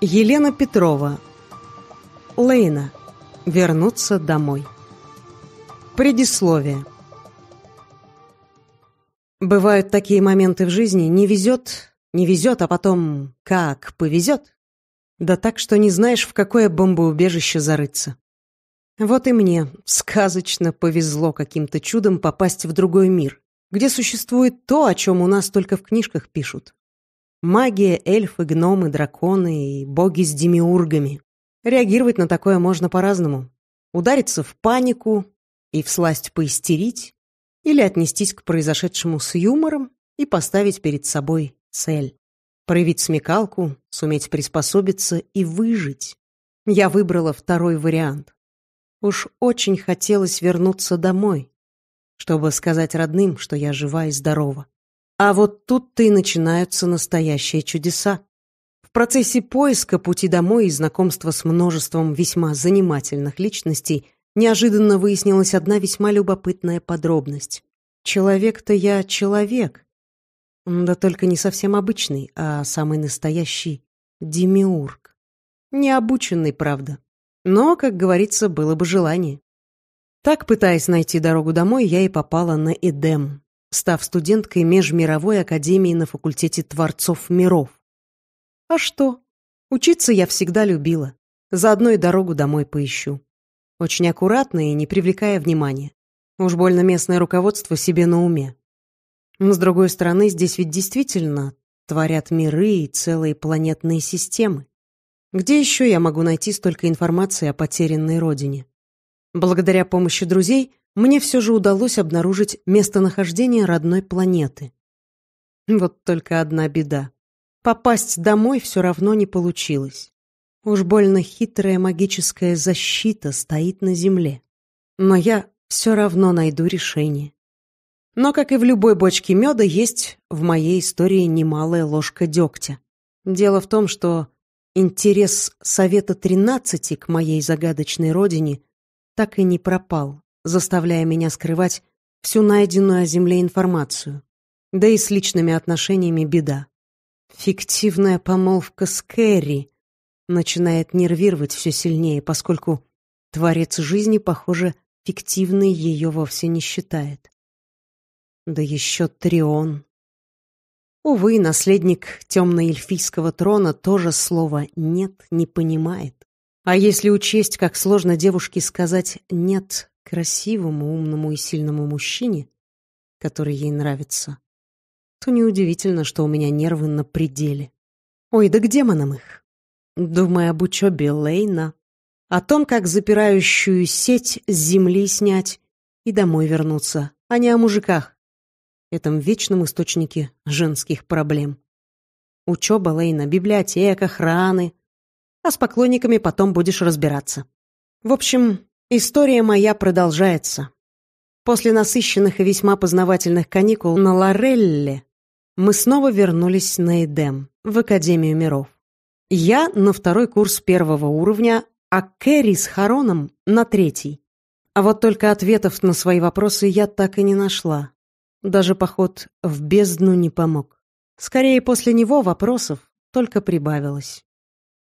Елена Петрова. Лейна. Вернуться домой. Предисловие. Бывают такие моменты в жизни, не везет, не везет, а потом как повезет. Да так, что не знаешь, в какое бомбоубежище зарыться. Вот и мне сказочно повезло каким-то чудом попасть в другой мир, где существует то, о чем у нас только в книжках пишут. Магия, эльфы, гномы, драконы и боги с демиургами. Реагировать на такое можно по-разному. Удариться в панику и всласть поистерить, или отнестись к произошедшему с юмором и поставить перед собой цель. Проявить смекалку, суметь приспособиться и выжить. Я выбрала второй вариант. Уж очень хотелось вернуться домой, чтобы сказать родным, что я жива и здорова. А вот тут-то и начинаются настоящие чудеса. В процессе поиска пути домой и знакомства с множеством весьма занимательных личностей неожиданно выяснилась одна весьма любопытная подробность. Человек-то я человек. Да только не совсем обычный, а самый настоящий демиург. Необученный, правда. Но, как говорится, было бы желание. Так, пытаясь найти дорогу домой, я и попала на Эдем, став студенткой Межмировой академии на факультете Творцов миров. А что? Учиться я всегда любила. Заодно и дорогу домой поищу. Очень аккуратно и не привлекая внимания. Уж больно местное руководство себе на уме. Но, с другой стороны, здесь ведь действительно творят миры и целые планетные системы. Где еще я могу найти столько информации о потерянной родине? Благодаря помощи друзей мне все же удалось обнаружить местонахождение родной планеты. Вот только одна беда. Попасть домой все равно не получилось. Уж больно хитрая магическая защита стоит на Земле. Но я все равно найду решение. Но, как и в любой бочке меда, есть в моей истории немалая ложка дегтя. Дело в том, что интерес Совета 13 к моей загадочной родине так и не пропал заставляя меня скрывать всю найденную о Земле информацию. Да и с личными отношениями беда. Фиктивная помолвка с Кэрри начинает нервировать все сильнее, поскольку творец жизни, похоже, фиктивный ее вовсе не считает. Да еще Трион. Увы, наследник темно-эльфийского трона тоже слова «нет» не понимает. А если учесть, как сложно девушке сказать «нет» красивому, умному и сильному мужчине, который ей нравится, то неудивительно, что у меня нервы на пределе. Ой, да где демонам их! Думая об учебе Лейна, о том, как запирающую сеть с земли снять и домой вернуться, а не о мужиках, этом вечном источнике женских проблем. Учеба Лейна, библиотека, охраны. А с поклонниками потом будешь разбираться. В общем, История моя продолжается. После насыщенных и весьма познавательных каникул на Лорелле мы снова вернулись на Эдем, в Академию миров. Я на второй курс первого уровня, а Кэрри с Хароном на третий. А вот только ответов на свои вопросы я так и не нашла. Даже поход в бездну не помог. Скорее, после него вопросов только прибавилось.